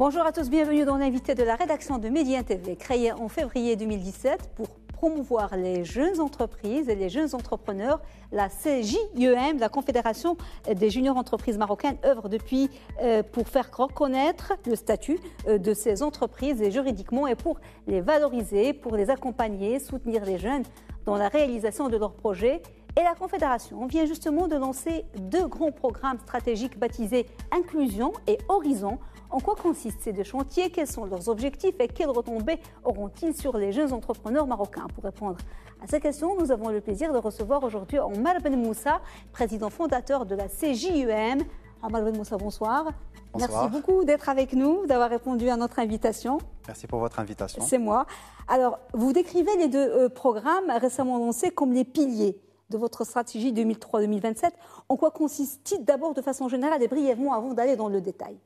Bonjour à tous, bienvenue dans l'invité de la rédaction de Média TV, créée en février 2017 pour promouvoir les jeunes entreprises et les jeunes entrepreneurs. La CJEM, la Confédération des juniors entreprises marocaines, œuvre depuis euh, pour faire reconnaître le statut euh, de ces entreprises et juridiquement et pour les valoriser, pour les accompagner, soutenir les jeunes dans la réalisation de leurs projets et la Confédération vient justement de lancer deux grands programmes stratégiques baptisés Inclusion et Horizon. En quoi consistent ces deux chantiers Quels sont leurs objectifs et quelles retombées auront-ils sur les jeunes entrepreneurs marocains Pour répondre à ces questions, nous avons le plaisir de recevoir aujourd'hui Omar Ben Moussa, président fondateur de la CJUM. E Omar Ben Moussa, bonsoir. bonsoir. Merci beaucoup d'être avec nous, d'avoir répondu à notre invitation. Merci pour votre invitation. C'est moi. Alors, vous décrivez les deux euh, programmes récemment lancés comme les piliers de votre stratégie 2003-2027 En quoi consiste-t-il d'abord de façon générale et brièvement avant d'aller dans le détail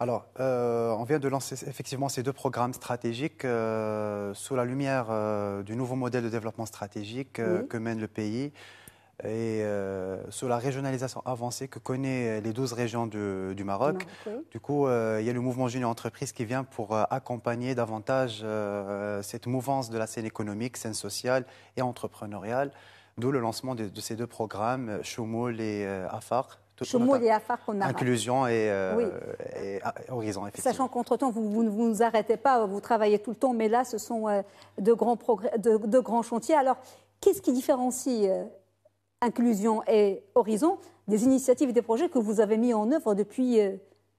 alors, euh, on vient de lancer effectivement ces deux programmes stratégiques euh, sous la lumière euh, du nouveau modèle de développement stratégique que mène le pays et sous la régionalisation avancée que connaît les 12 régions du, Maroc. Du coup, il y a le mouvement Junior Entreprise qui vient pour accompagner davantage cette mouvance de la scène économique, scène sociale et entrepreneuriale. D'où le lancement de, ces deux programmes, Choumoul euh, et euh, Afar, Choumoul et Afar qu'on a. Inclusion euh, ah, et, Horizon, effectivement. Sachant qu'entre-temps, vous, ne vous arrêtez pas, vous travaillez tout le temps, mais là, ce sont deux de, grands progrès, de, grands chantiers. Alors, qu'est-ce qui différencie Inclusion et Horizon des initiatives et des projets que vous avez mis en œuvre depuis,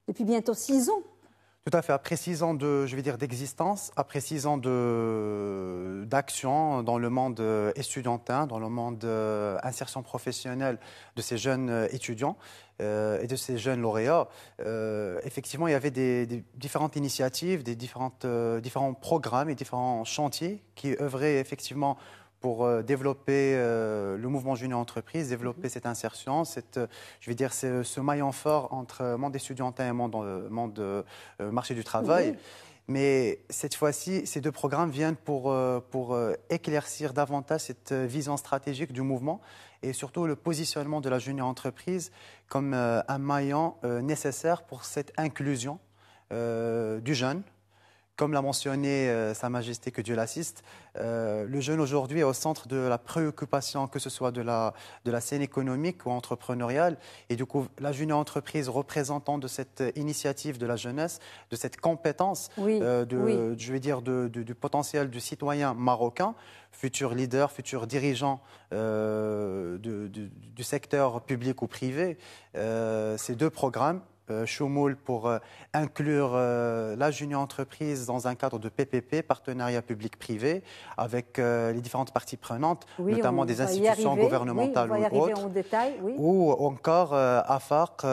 depuis bientôt six ans tout à fait. Après six ans de, je vais dire, d'existence, après six ans de d'action dans le monde étudiantin, euh, dans le monde euh, insertion professionnelle de ces jeunes euh, étudiants et de ces jeunes lauréats, effectivement, il y avait des, différentes initiatives, des différents programmes et différents chantiers qui œuvraient effectivement pour euh, développer euh, le mouvement Junior Entreprise, développer mhm. cette insertion, cette, euh, je vais dire, ce, maillon fort entre monde étudiant et monde, monde marché du travail. Mhm. Mais cette fois-ci, ces deux programmes viennent pour, pour éclaircir davantage cette vision stratégique du mouvement et surtout le positionnement de la junior entreprise comme un maillon nécessaire pour cette inclusion du jeune comme l'a mentionné euh, Sa Majesté, que Dieu l'assiste, euh, le jeune aujourd'hui est au centre de la préoccupation, que ce soit de la, scène économique ou entrepreneuriale. Et du coup, la jeune entreprise représentant de cette initiative de la jeunesse, de cette compétence, euh, de, je vais dire, du potentiel du citoyen marocain, futur leader, futur dirigeant du, secteur public ou privé, ces deux programmes Choumoul euh, pour euh, inclure euh, la junior entreprise dans un cadre de PPP, partenariat public-privé, avec les différentes parties prenantes, notamment des institutions gouvernementales ou autres, ou encore AFARC,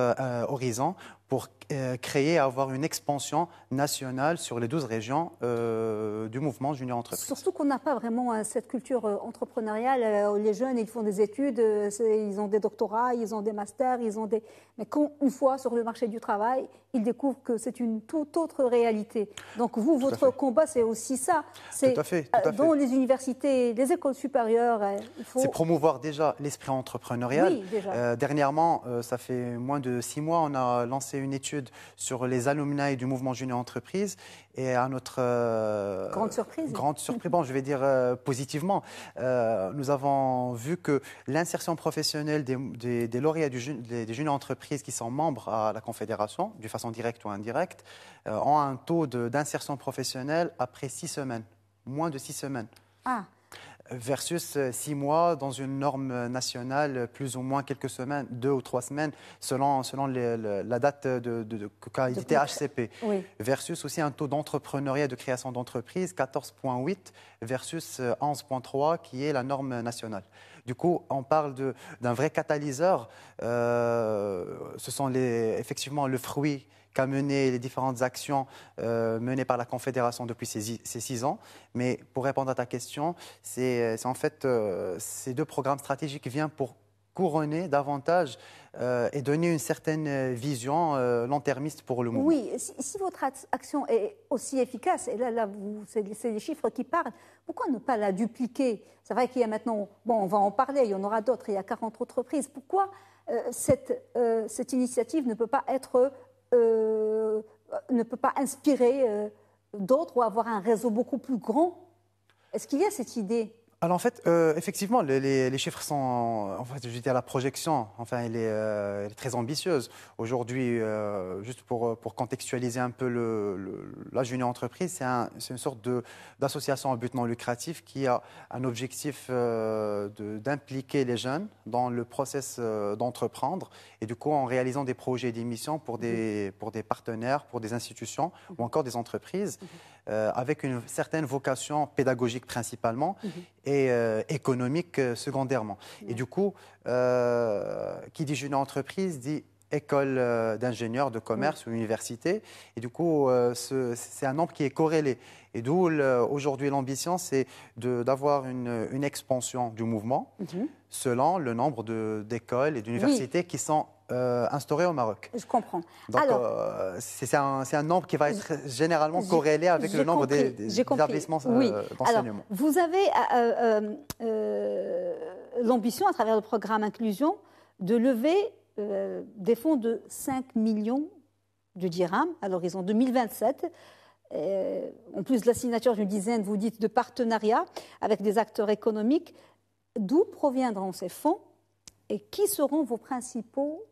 Horizon, pour euh, créer, avoir une expansion nationale sur les 12 régions euh, du mouvement Junior Entreprise. Surtout qu'on n'a pas vraiment euh, cette culture entrepreneuriale. Les jeunes, ils font des études, ils ont des doctorats, ils ont des masters, ils ont des... Mais quand, une fois sur le marché du travail, ils découvrent que c'est une toute autre réalité. Donc vous, votre combat, c'est aussi ça. C'est tout à fait. dans les universités, les écoles supérieures, il faut... C'est promouvoir déjà l'esprit entrepreneurial. Oui, déjà. dernièrement, ça fait moins de six mois, on a lancé une étude sur les alumni du mouvement Junior Entreprise. Et à notre euh, grande surprise, grande surprise, bon, je vais dire euh, positivement, euh, nous avons vu que l'insertion professionnelle des, des, lauréats des, des, junior entreprises qui sont membres à la confédération, de façon directe ou indirecte, ont un taux d'insertion professionnelle après six semaines, moins de six semaines. Ah versus euh, six mois dans une norme nationale, plus ou moins quelques semaines, deux ou trois semaines, selon, la date de, de, HCP. Versus aussi un taux d'entrepreneuriat et de création d'entreprise, 14,8 versus 11,3, euh, qui est la norme nationale. Du coup, on parle d'un vrai catalyseur. Euh, ce sont effectivement le fruit qu'a mené les différentes actions euh, menées par la Confédération depuis ces, six ans. Mais pour répondre à ta question, c'est en fait euh, ces deux programmes stratégiques viennent pour couronner davantage euh, et donner une certaine vision long-termiste pour le monde. Oui, si, votre action est aussi efficace, et là, là c'est les chiffres qui parlent, pourquoi ne pas la dupliquer C'est vrai qu'il y a maintenant, bon, on va en parler, il y en aura d'autres, il y a 40 entreprises. Pourquoi cette, cette initiative ne peut pas être euh, ne peut pas inspirer euh, d'autres ou avoir un réseau beaucoup plus grand Est-ce qu'il y a cette idée alors en fait, euh, effectivement, les, chiffres sont, en fait, j'étais à la projection, enfin, elle est, euh, très ambitieuse. Aujourd'hui, euh, juste pour, contextualiser un peu le, la Junior Entreprise, c'est, une sorte d'association à but non lucratif qui a un objectif d'impliquer les jeunes dans le process d'entreprendre et du coup en réalisant des projets et des missions pour des, pour des partenaires, pour des institutions ou encore des entreprises. Mhm. Euh, avec une certaine vocation pédagogique principalement mhm. et euh, économique euh, secondairement. Et du coup, qui dit une entreprise dit école d'ingénieurs de commerce ou université. Et du coup, c'est un nombre qui est corrélé. Et d'où aujourd'hui l'ambition, c'est d'avoir une, une, expansion du mouvement mhm. selon le nombre d'écoles et d'universités qui sont euh, instauré au Maroc. Je comprends. Euh, c'est un, nombre qui va être généralement corrélé avec le nombre des, établissements oui. Euh, d'enseignement. Vous avez euh, l'ambition, à travers le programme Inclusion, de lever des fonds de 5 millions de dirhams à l'horizon 2027. en plus de la signature d'une dizaine, vous dites, de partenariats avec des acteurs économiques. D'où proviendront ces fonds et qui seront vos principaux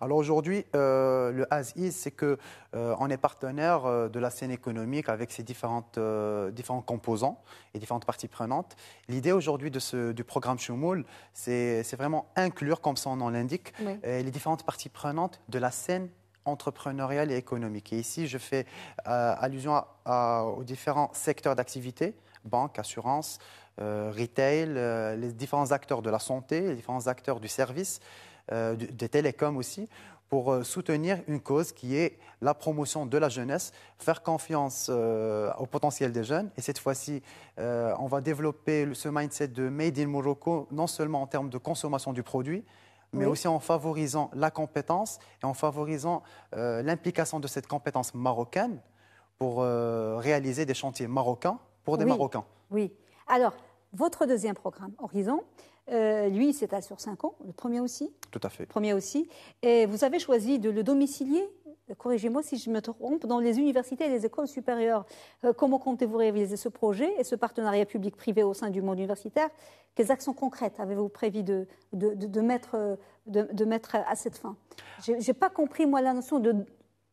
alors aujourd'hui, euh, le is c'est que euh, on est partenaire euh, de la scène économique avec ses différentes, euh, différents composants et différentes parties prenantes. L'idée aujourd'hui du programme Choumoul, c'est vraiment inclure, comme son nom l'indique, les différentes parties prenantes de la scène entrepreneuriale et économique. Et ici, je fais allusion aux différents secteurs d'activité, banque, assurance, retail, les différents acteurs de la santé, les différents acteurs du service. Euh, des télécoms aussi, pour euh, soutenir une cause qui est la promotion de la jeunesse, faire confiance euh, au potentiel des jeunes. Et cette fois-ci, on va développer ce mindset de Made in Morocco, non seulement en termes de consommation du produit, mais aussi en favorisant la compétence et en favorisant l'implication de cette compétence marocaine pour réaliser des chantiers marocains pour des Marocains. Oui. Alors, votre deuxième programme, Horizon, euh, lui, c'était sur 5 ans, le premier aussi Tout à fait. Premier aussi. Et vous avez choisi de le domicilier corrigez-moi si je me trompe, dans les universités et les écoles supérieures. Euh, comment comptez-vous réaliser ce projet et ce partenariat public-privé au sein du monde universitaire Quelles actions concrètes avez-vous prévu de, mettre, euh, de, mettre, à cette fin Je n'ai pas compris, moi, la notion de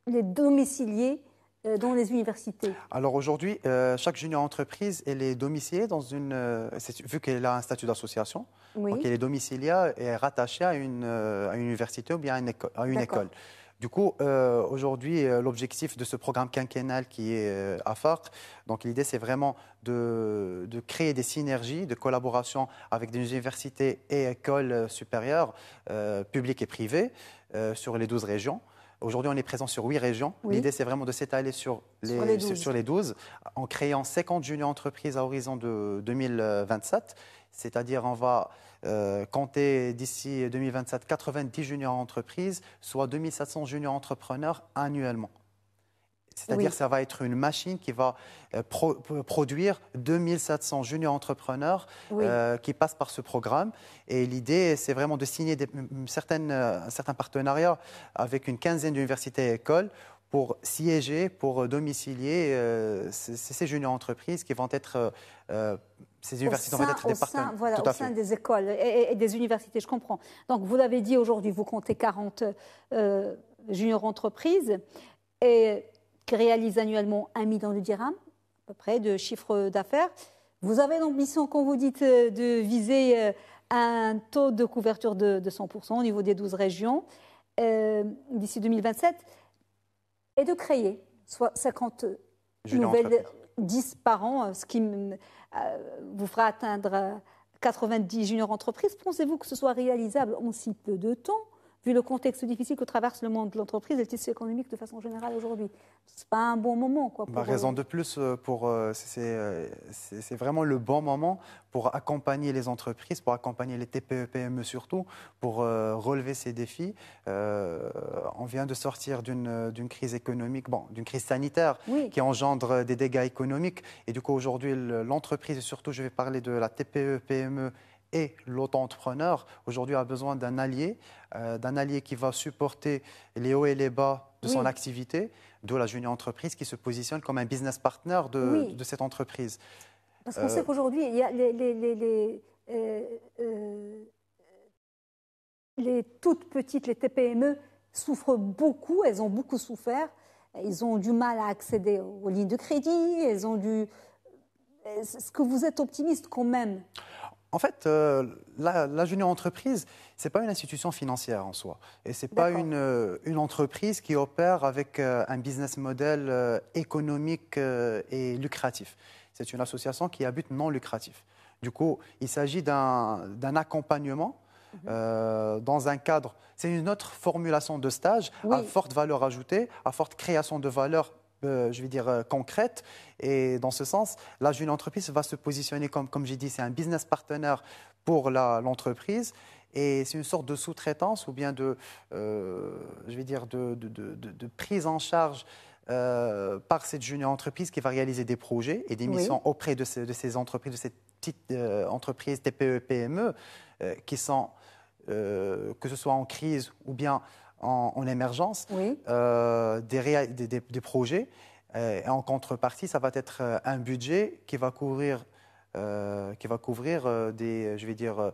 les domicilier euh, dans les universités Alors aujourd'hui, euh, chaque junior entreprise, elle est domiciliée dans une... Euh, vu qu'elle a un statut d'association, donc elle est domiciliée et rattachée à une, université ou bien à une école. Du coup, aujourd'hui, l'objectif de ce programme quinquennal qui est à FARC, donc l'idée c'est vraiment de, de, créer des synergies, de collaboration avec des universités et écoles supérieures, publiques et privées, sur les 12 régions. Aujourd'hui, on est présent sur huit régions. L'idée, c'est vraiment de s'étaler sur les, sur en créant 50 juniors entreprises à horizon de 2027. C'est-à-dire, on va euh, compter d'ici 2027 90 juniors entreprises, soit 2700 juniors entrepreneurs annuellement. C'est-à-dire que ça va être une machine qui va euh, euh, produire 2700 juniors entrepreneurs euh, qui passent par ce programme. Et l'idée, c'est vraiment de signer des, certaines, un certain partenariat avec une quinzaine d'universités et écoles pour siéger, pour domicilier ces, juniors entreprises qui vont être... ces universités des partenaires. Voilà, au sein des écoles et, des universités, je comprends. Donc, vous l'avez dit aujourd'hui, vous comptez 40 juniors entreprises. Et qui réalise annuellement un million de dirhams, à peu près, de chiffre d'affaires. Vous avez l'ambition, quand vous dites, euh, de viser euh, un taux de couverture de, 100% au niveau des 12 régions euh, d'ici 2027 et de créer soit 50 nouvelles 10 par an, ce qui vous fera atteindre 90 juniors entreprises. Pensez-vous que ce soit réalisable en si peu de temps vu le contexte difficile que traverse le monde de l'entreprise et le tissu économique de façon générale aujourd'hui. Ce n'est pas un bon moment. Quoi, pour... raison euh, de plus, euh, pour, euh, c'est vraiment le bon moment pour accompagner les entreprises, pour accompagner les TPE-PME e surtout, pour relever ces défis. on vient de sortir d'une crise économique, bon, d'une crise sanitaire qui engendre des dégâts économiques. Et du coup, aujourd'hui, l'entreprise, et surtout, je vais parler de la TPE-PME et l'auto-entrepreneur aujourd'hui a besoin d'un allié, euh, d'un allié qui va supporter les hauts et les bas de son activité, d'où la junior entreprise qui se positionne comme un business partner de, cette entreprise. Parce qu'on euh, sait qu'aujourd'hui, euh, les, toutes petites, les TPME, souffrent beaucoup, elles ont beaucoup souffert, Elles ont du mal à accéder aux lignes de crédit, elles ont du... Est-ce que vous êtes optimiste quand même en fait, euh, la, la junior entreprise, n'est pas une institution financière en soi, et ce n'est pas euh, une, entreprise qui opère avec euh, un business model économique et lucratif. C'est une association qui a but non lucratif. Du coup, il s'agit d'un accompagnement mhm. dans un cadre. C'est une autre formulation de stage à forte valeur ajoutée, à forte création de valeur euh, je vais dire, euh, concrète. Et dans ce sens, la junior entreprise va se positionner comme, comme j'ai dit, c'est un business partner pour l'entreprise. Et c'est une sorte de sous-traitance ou bien de, euh, je vais dire, de, de, de, prise en charge par cette junior entreprise qui va réaliser des projets et des missions auprès de ces, de ces, entreprises, de ces petites entreprises TPE, PME, qui sont, que ce soit en crise ou bien en, émergence euh, des, des, projets. Euh, et en contrepartie, ça va être euh, un budget qui va couvrir euh, qui va couvrir euh, des, euh, je vais dire,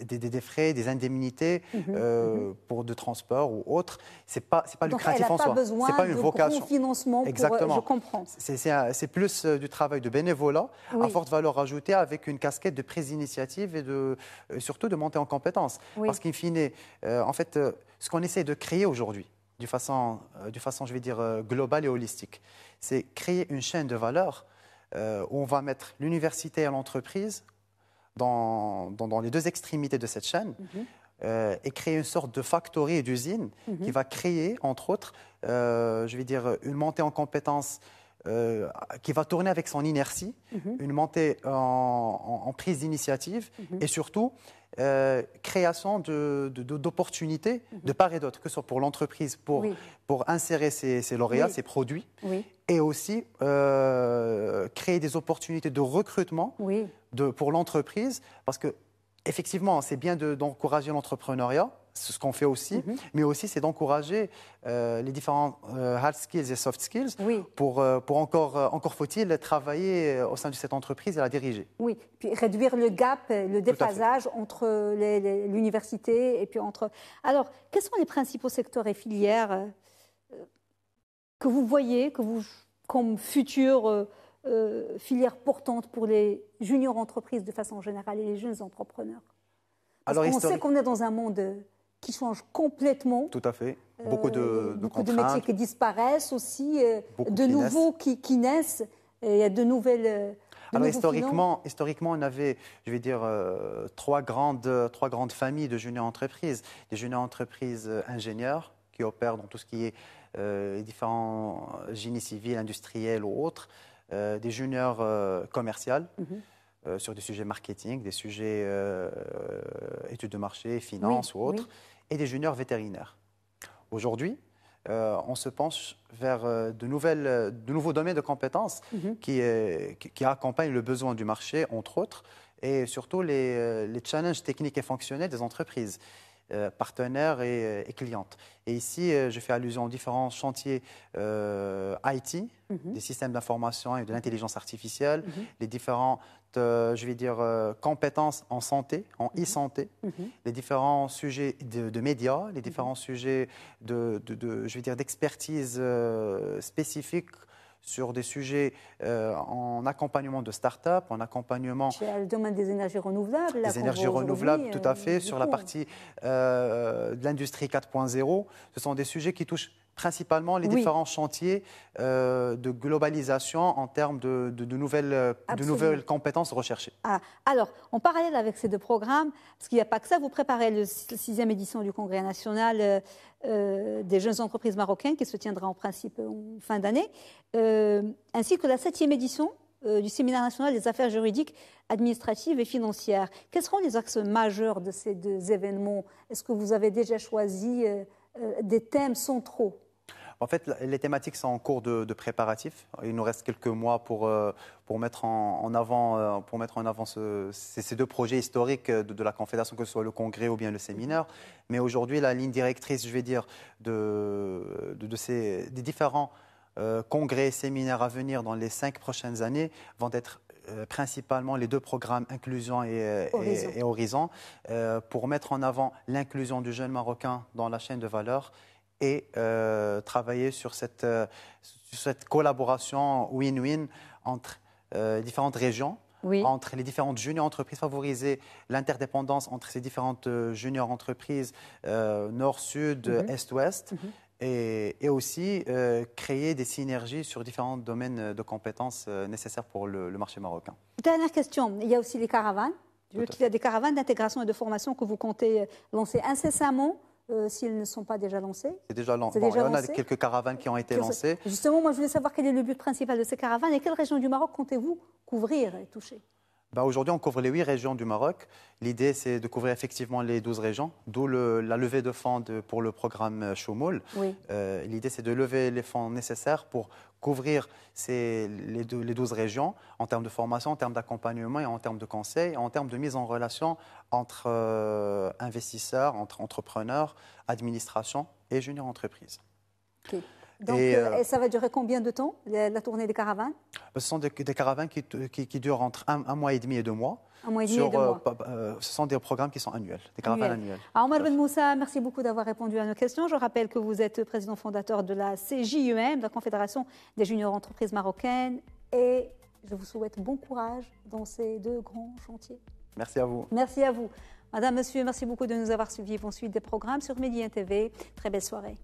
des, frais, des indemnités mhm, mhm. pour de transport ou autre. C'est pas, c'est pas lucratif en soi. c'est pas une de vocation. Gros financement. Pour, je comprends. C'est, plus du travail de bénévolat à forte valeur ajoutée avec une casquette de prise d'initiative et de surtout de monter en compétence. Parce qu'in fine, en fait, ce qu'on essaie de créer aujourd'hui, de façon, de façon, je vais dire globale et holistique, c'est créer une chaîne de valeur euh, on va mettre l'université et l'entreprise dans, les deux extrémités de cette chaîne. Mhm. Euh, et créer une sorte de factory et d'usine mhm. qui va créer, entre autres, euh, je vais dire, une montée en compétences euh, qui va tourner avec son inertie, mhm. une montée en, prise d'initiative mhm. et surtout euh, création d'opportunités mhm. de, part et d'autre, que ce soit pour l'entreprise, pour, pour insérer ses, lauréats, ses produits, et aussi euh, créer des opportunités de recrutement pour l'entreprise, parce que effectivement, c'est bien d'encourager l'entrepreneuriat, ce qu'on fait aussi, mhm. mais aussi c'est d'encourager euh, les différents euh, hard skills et soft skills pour, euh, pour encore, encore faut-il travailler au sein de cette entreprise et la diriger. Oui, puis réduire le gap, le déphasage entre l'université et puis entre... Alors, quels sont les principaux secteurs et filières que vous voyez que vous, comme futures filières portantes pour les juniors entreprises de façon générale et les jeunes entrepreneurs Parce Alors, on sait qu'on est dans un monde qui changent complètement. Tout à fait. Euh, beaucoup de, métiers qui disparaissent aussi, euh, de nouveaux Qui, naissent. Et euh, il y a de nouvelles. Alors historiquement, historiquement, on avait, je vais dire, trois, grandes, trois grandes familles de junior entreprises. Des junior entreprises ingénieurs qui opèrent dans tout ce qui est les différents génies civils, industriels ou autres. des juniors commerciales. Mhm. sur des sujets marketing, des sujets études de marché, finances ou autres, et des juniors vétérinaires. Aujourd'hui, euh, on se penche vers euh, de, nouvelles, euh, de nouveaux domaines de compétences mhm. qui, accompagnent le besoin du marché, entre autres, et surtout les, challenges techniques et fonctionnels des entreprises. partenaires et, clientes. Et ici, je fais allusion aux différents chantiers IT, mhm. des systèmes d'information et de l'intelligence artificielle, mhm. les différents euh, je vais dire, euh, compétences en santé, en mhm. e-santé, mhm. les différents sujets de, médias, les mhm. différents sujets de, je vais dire, d'expertise euh, spécifique sur des sujets en accompagnement de start-up, en accompagnement... Chez le domaine des énergies renouvelables. Des énergies renouvelables, tout à fait, sur la partie de l'industrie 4.0. Ce sont des sujets qui touchent principalement les différents chantiers euh, de globalisation en termes de, nouvelles, compétences recherchées. Ah, alors, en parallèle avec ces deux programmes, parce qu'il n'y a pas que ça, vous préparez la sixième édition du Congrès national euh, euh, des jeunes entreprises marocaines qui se tiendra en principe en fin d'année, ainsi que la septième édition du séminaire national des affaires juridiques, administratives et financières. Quels seront les axes majeurs de ces deux événements Est-ce que vous avez déjà choisi des thèmes centraux en fait, les thématiques sont en cours de, préparatif. Il nous reste quelques mois pour, euh, euh, mettre, en, avant, ces, deux projets historiques de, la Confédération, que ce soit le congrès ou bien le séminaire. Mais aujourd'hui, la ligne directrice, je vais dire, de, des différents euh, congrès et séminaires à venir dans les cinq prochaines années vont être principalement les deux programmes Inclusion et Horizon, pour mettre en avant l'inclusion du jeune Marocain dans la chaîne de valeur et euh, travailler euh, sur cette, collaboration win-win entre euh, différentes régions, entre les différentes juniors entreprises, favoriser l'interdépendance entre ces différentes juniors entreprises nord-sud, mhm. est-ouest. Mhm. et, aussi créer des synergies sur différents domaines de compétences nécessaires pour le, marché marocain. Dernière question, il y a aussi les caravanes. Il y a des caravanes d'intégration et de formation que vous comptez lancer incessamment. Euh, s'ils ne sont pas déjà lancés. C'est déjà, Il y en a quelques caravanes qui ont été lancées. Justement, moi, je voulais savoir quel est le but principal de ces caravanes et quelles régions du Maroc comptez-vous couvrir et toucher ben, Aujourd'hui, on couvre les huit régions du Maroc. L'idée, c'est de couvrir effectivement les douze régions, d'où la levée de fonds pour le programme Choumoul. Euh, euh, l'idée, c'est de lever les fonds nécessaires pour couvrir ces, les, 12 régions en termes de formation, en termes d'accompagnement et en termes de conseils, en termes de mise en relation entre euh, investisseurs, entre entrepreneurs, administration et junior entreprises. Donc, euh, euh, et, ça va durer combien de temps, la tournée des caravanes Ce sont des, caravanes qui, durent entre un, mois et demi et deux mois. Un mois et demi et deux euh, mois. ce sont des programmes qui sont annuels, des caravanes annuelles. Ah, ben Moussa, merci beaucoup d'avoir répondu à nos questions. Je rappelle que vous êtes président fondateur de la CJUM, la Confédération des juniors entreprises marocaines. Et je vous souhaite bon courage dans ces deux grands chantiers. Merci à vous. Merci à vous. Madame, monsieur, merci beaucoup de nous avoir suivis. Vous suivez des programmes sur Médien TV. Très belle soirée.